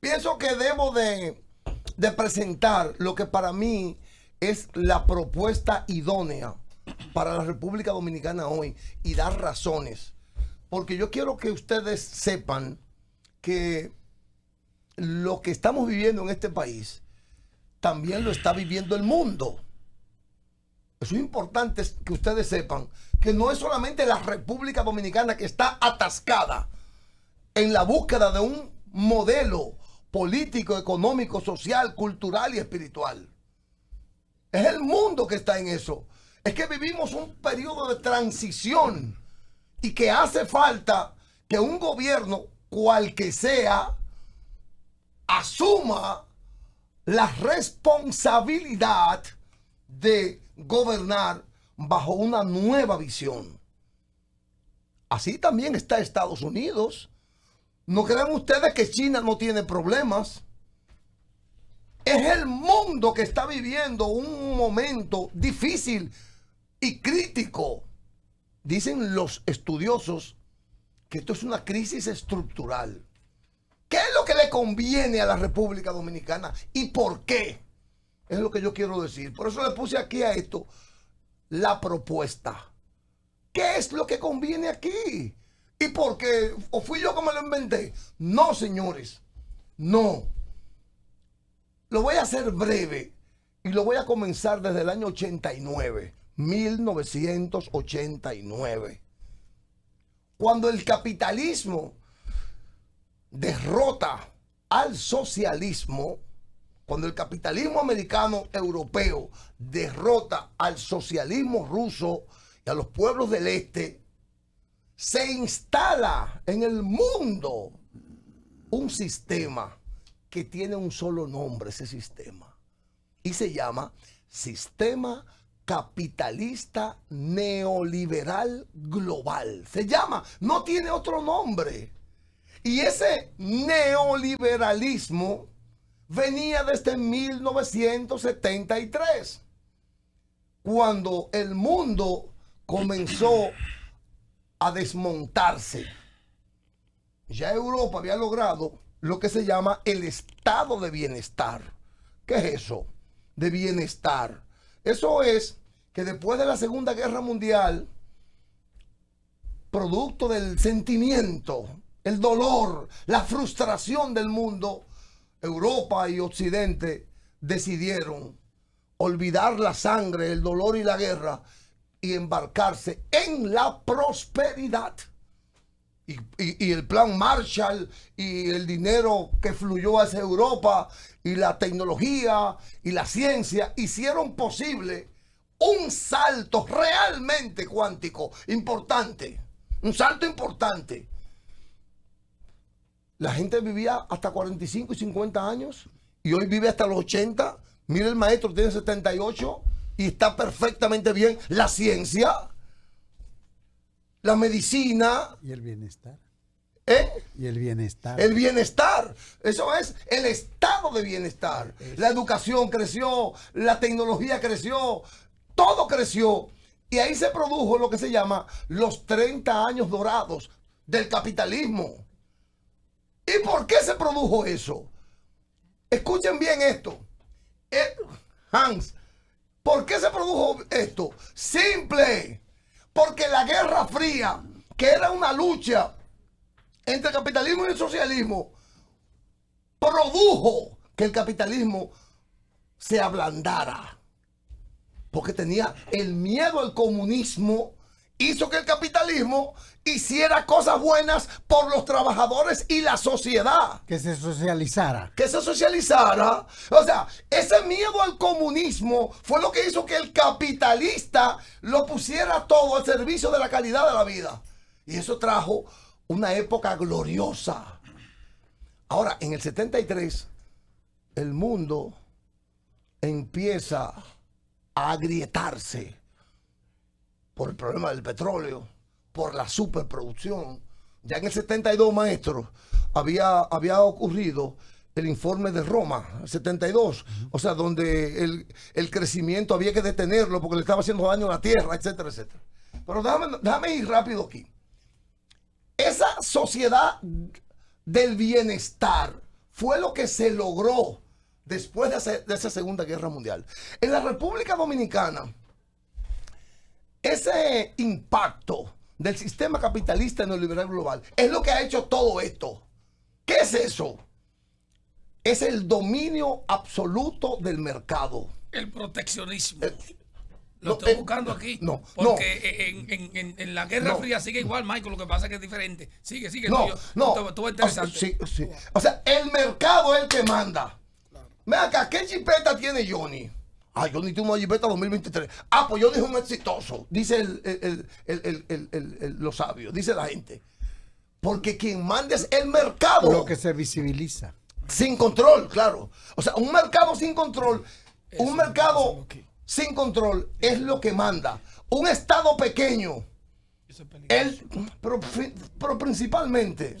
Pienso que debo de, presentar lo que para mí es la propuesta idónea para la República Dominicana hoy y dar razones. Porque yo quiero que ustedes sepan que lo que estamos viviendo en este país también lo está viviendo el mundo. es importante que ustedes sepan que no es solamente la República Dominicana que está atascada en la búsqueda de un modelo político, económico, social, cultural y espiritual. Es el mundo que está en eso. Es que vivimos un periodo de transición y que hace falta que un gobierno, cual que sea, asuma la responsabilidad de gobernar bajo una nueva visión. Así también está Estados Unidos no crean ustedes que China no tiene problemas. Es el mundo que está viviendo un momento difícil y crítico. Dicen los estudiosos que esto es una crisis estructural. ¿Qué es lo que le conviene a la República Dominicana y por qué? Es lo que yo quiero decir. Por eso le puse aquí a esto la propuesta. ¿Qué es lo que conviene aquí? ¿Y por qué? ¿O fui yo que me lo inventé? No, señores. No. Lo voy a hacer breve y lo voy a comenzar desde el año 89. 1989. Cuando el capitalismo derrota al socialismo, cuando el capitalismo americano europeo derrota al socialismo ruso y a los pueblos del este, se instala en el mundo un sistema que tiene un solo nombre, ese sistema, y se llama Sistema Capitalista Neoliberal Global. Se llama, no tiene otro nombre. Y ese neoliberalismo venía desde 1973, cuando el mundo comenzó a desmontarse. Ya Europa había logrado lo que se llama el estado de bienestar. ¿Qué es eso? De bienestar. Eso es que después de la Segunda Guerra Mundial, producto del sentimiento, el dolor, la frustración del mundo, Europa y Occidente decidieron olvidar la sangre, el dolor y la guerra y embarcarse en la prosperidad. Y, el plan Marshall y el dinero que fluyó hacia Europa y la tecnología y la ciencia hicieron posible un salto realmente cuántico, importante, un salto importante. La gente vivía hasta 45 y 50 años y hoy vive hasta los 80. mire el maestro tiene 78 y está perfectamente bien la ciencia, la medicina. Y el bienestar. ¿Eh? Y el bienestar. El bienestar. Eso es el estado de bienestar. La educación creció, la tecnología creció, todo creció. Y ahí se produjo lo que se llama los 30 años dorados del capitalismo. ¿Y por qué se produjo eso? Escuchen bien esto. Eh, Hans, ¿Por qué se produjo esto? Simple. Porque la Guerra Fría, que era una lucha entre el capitalismo y el socialismo, produjo que el capitalismo se ablandara. Porque tenía el miedo al comunismo hizo que el capitalismo hiciera cosas buenas por los trabajadores y la sociedad. Que se socializara. Que se socializara. O sea, ese miedo al comunismo fue lo que hizo que el capitalista lo pusiera todo al servicio de la calidad de la vida. Y eso trajo una época gloriosa. Ahora, en el 73, el mundo empieza a agrietarse por el problema del petróleo, por la superproducción. Ya en el 72, maestro, había, había ocurrido el informe de Roma, 72, o sea, donde el, crecimiento había que detenerlo porque le estaba haciendo daño a la tierra, etcétera, etcétera. Pero déjame, ir rápido aquí. Esa sociedad del bienestar fue lo que se logró después de, de esa Segunda Guerra Mundial. En la República Dominicana, ese impacto del sistema capitalista en neoliberal global es lo que ha hecho todo esto. ¿Qué es eso? Es el dominio absoluto del mercado. El proteccionismo. Eh, lo estoy eh, buscando aquí. No, porque en, la Guerra Fría sigue igual, Michael. Lo que pasa es que es diferente. Sigue, sigue. No, no. Todo, interesante. O sea, el mercado es el que manda. Mira acá, ¿qué chipeta tiene Johnny? Ah, Johnny una Jipeta 2023. Ah, pues yo dije un exitoso, dice lo sabio dice la gente. Porque quien manda es el mercado. Lo que se visibiliza. Sin control, claro. O sea, un mercado sin control, un mercado sin control es lo que manda. Un Estado pequeño pero, principalmente.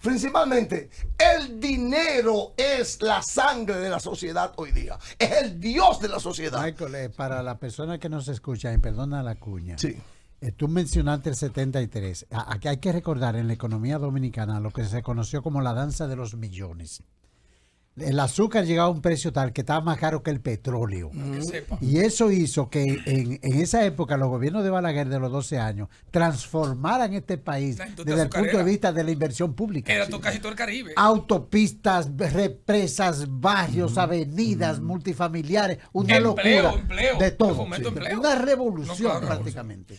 principalmente, el dinero es la sangre de la sociedad hoy día. Es el Dios de la sociedad. Eh, para la persona que nos escucha, y perdona la cuña. Sí. Eh, tú mencionaste el 73. Aquí hay que recordar en la economía dominicana lo que se conoció como la danza de los millones el azúcar llegaba a un precio tal que estaba más caro que el petróleo. y eso hizo que en, esa época los gobiernos de Balaguer de los 12 años transformaran este país desde el punto de vista de la inversión pública. Era casi todo el Caribe. Autopistas, represas, barrios, mm. avenidas, mm. multifamiliares, una locura. de todo. Una revolución prácticamente.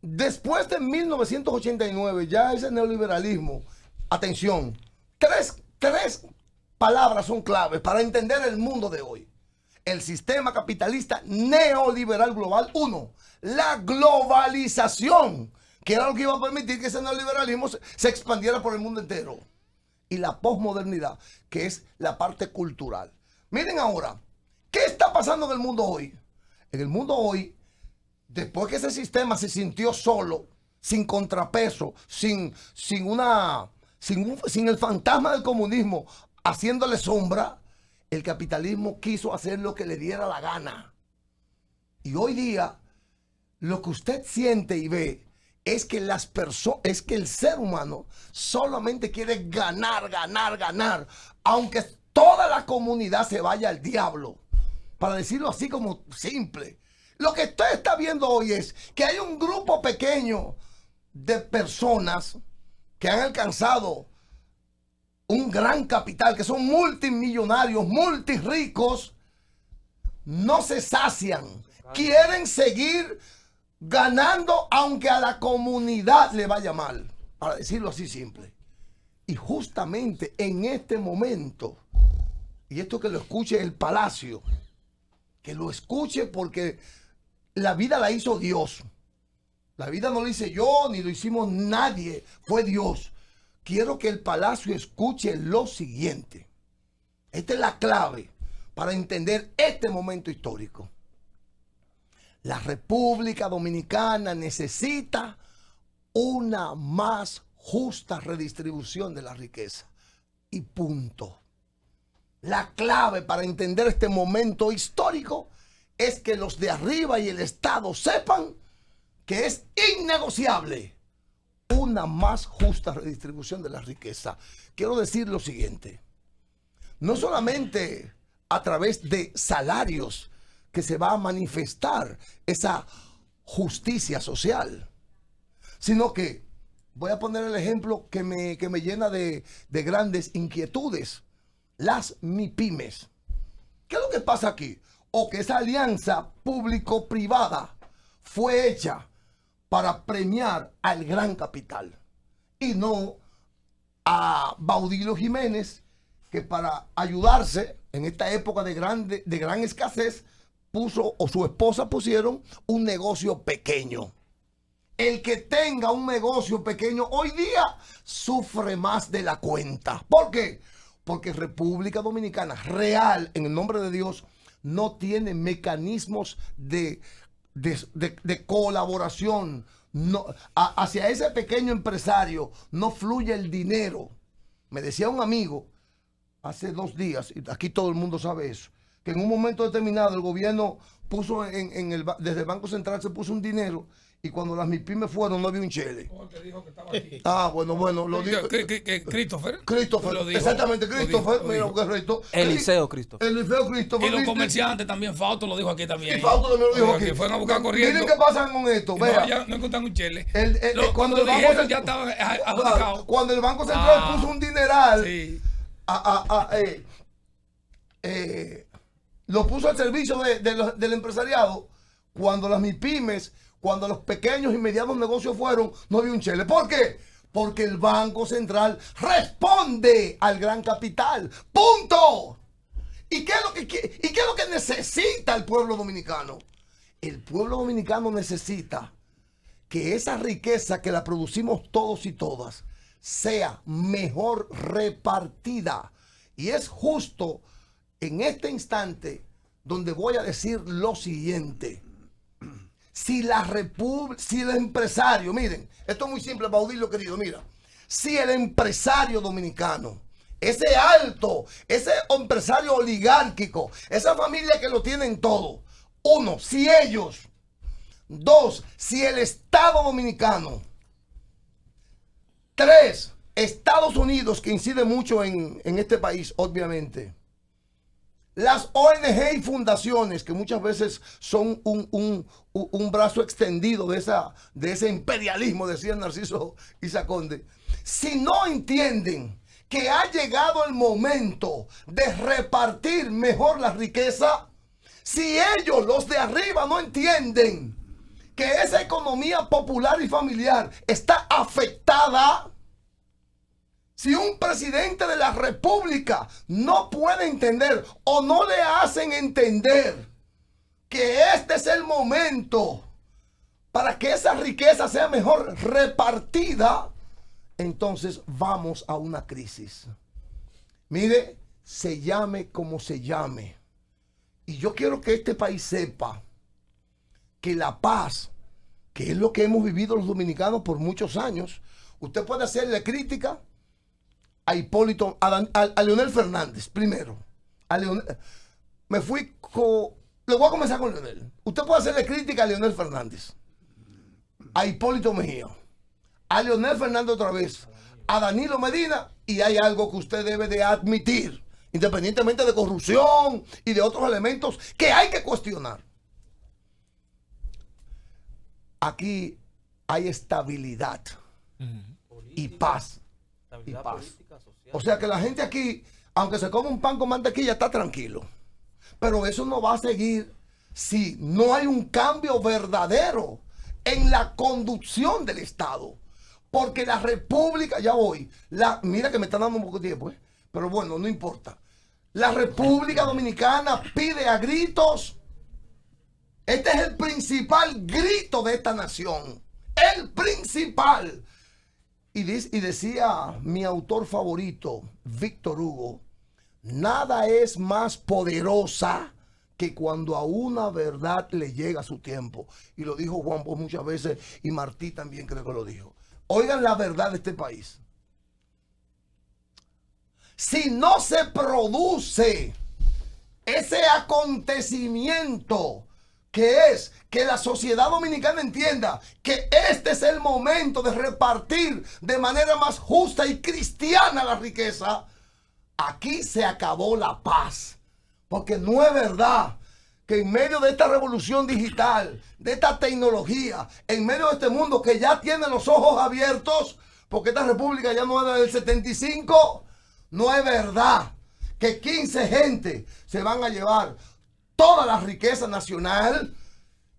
Después de 1989, ya ese neoliberalismo, atención, tres Tres palabras son claves para entender el mundo de hoy. El sistema capitalista neoliberal global. Uno, la globalización, que era lo que iba a permitir que ese neoliberalismo se expandiera por el mundo entero. Y la posmodernidad, que es la parte cultural. Miren ahora, ¿qué está pasando en el mundo hoy? En el mundo hoy, después que ese sistema se sintió solo, sin contrapeso, sin, sin una sin, el fantasma del comunismo haciéndole sombra, el capitalismo quiso hacer lo que le diera la gana. Y hoy día, lo que usted siente y ve es que las es que el ser humano solamente quiere ganar, ganar, ganar, aunque toda la comunidad se vaya al diablo. Para decirlo así como simple. Lo que usted está viendo hoy es que hay un grupo pequeño de personas que han alcanzado un gran capital, que son multimillonarios, multirricos, no se sacian. Quieren seguir ganando aunque a la comunidad le vaya mal, para decirlo así simple. Y justamente en este momento, y esto que lo escuche el palacio, que lo escuche porque la vida la hizo Dios. La vida no lo hice yo, ni lo hicimos nadie, fue Dios. Quiero que el palacio escuche lo siguiente. Esta es la clave para entender este momento histórico. La República Dominicana necesita una más justa redistribución de la riqueza. Y punto. La clave para entender este momento histórico es que los de arriba y el Estado sepan que es innegociable, una más justa redistribución de la riqueza. Quiero decir lo siguiente, no solamente a través de salarios que se va a manifestar esa justicia social, sino que voy a poner el ejemplo que me, que me llena de, de grandes inquietudes, las MIPIMES. ¿Qué es lo que pasa aquí? O que esa alianza público-privada fue hecha para premiar al gran capital y no a Baudillo Jiménez, que para ayudarse en esta época de, grande, de gran escasez, puso o su esposa pusieron un negocio pequeño. El que tenga un negocio pequeño hoy día sufre más de la cuenta. ¿Por qué? Porque República Dominicana, real, en el nombre de Dios, no tiene mecanismos de de, colaboración. No, hacia ese pequeño empresario no fluye el dinero. Me decía un amigo hace dos días, y aquí todo el mundo sabe eso, que en un momento determinado el gobierno puso en, en el, desde el Banco Central se puso un dinero y cuando las MIPIMES fueron no había un chele. Oh, dijo que estaba eh, aquí. Ah, bueno, bueno, lo dijo. Christopher. Christopher, exactamente, Christopher, Mira, dijo, Eliseo Christopher. Eliseo Christopher. Y los comerciantes también, Fausto lo dijo aquí también. Y Fausto también lo dijo aquí. Fueron a buscar corriendo. Miren qué pasa con esto, vea. No, ya no encontraron un chele. El, eh, cuando, el banco ya estaba ah, Cuando el Banco Central ah, puso un dineral. Sí. A, a, eh, eh ...lo puso al servicio del empresariado cuando las MIPIMES, cuando los pequeños y medianos negocios fueron, no había un chele. ¿Por qué? Porque el Banco Central responde al gran capital. ¡Punto! ¿Y qué lo que, y qué es lo que necesita el pueblo dominicano? El pueblo dominicano necesita que esa riqueza que la producimos todos y todas sea mejor repartida. Y es justo en este instante donde voy a decir lo siguiente. Si la república, si el empresario, miren, esto es muy simple, Baudillo querido, mira, si el empresario dominicano, ese alto, ese empresario oligárquico, esa familia que lo tienen todo, uno, si ellos, dos, si el Estado dominicano, tres, Estados Unidos, que incide mucho en, en este país, obviamente, las ONG y fundaciones, que muchas veces son un, brazo extendido de, esa, de ese imperialismo, decía Narciso Isaconde, si no entienden que ha llegado el momento de repartir mejor la riqueza, si ellos, los de arriba, no entienden que esa economía popular y familiar está afectada, si un presidente de la República no puede entender o no le hacen entender que este es el momento para que esa riqueza sea mejor repartida, entonces vamos a una crisis. Mire, se llame como se llame. Y yo quiero que este país sepa que la paz, que es lo que hemos vivido los dominicanos por muchos años, usted puede hacerle crítica, a Hipólito, a, Leonel Fernández primero. A me fui con. Le voy a comenzar con Leonel. Usted puede hacerle crítica a Leonel Fernández, a Hipólito Mejía, a Leonel Fernández otra vez, a Danilo Medina, y hay algo que usted debe de admitir, independientemente de corrupción y de otros elementos que hay que cuestionar. Aquí hay estabilidad y paz o sea que la gente aquí, aunque se come un pan con mantequilla, está tranquilo. Pero eso no va a seguir si no hay un cambio verdadero en la conducción del Estado. Porque la República, ya voy, la, mira que me están dando un poco de tiempo, ¿eh? pero bueno, no importa. La República Dominicana pide a gritos. Este es el principal grito de esta nación. El principal. Y, decía mi autor favorito, Víctor Hugo, nada es más poderosa que cuando a una verdad le llega su tiempo. Y lo dijo Juan Bosch muchas veces y Martí también creo que lo dijo. Oigan la verdad de este país. Si no se produce ese acontecimiento que es que la sociedad dominicana entienda que este es el momento de repartir de manera más justa y cristiana la riqueza, aquí se acabó la paz. Porque no es verdad que en medio de esta revolución digital, de esta tecnología, en medio de este mundo que ya tiene los ojos abiertos, porque esta república ya no era del 75, no es verdad que 15 gente se van a llevar toda la riqueza nacional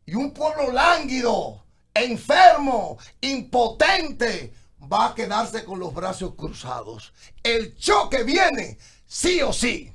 y un pueblo lánguido, enfermo, impotente, va a quedarse con los brazos cruzados. El choque viene, sí o sí.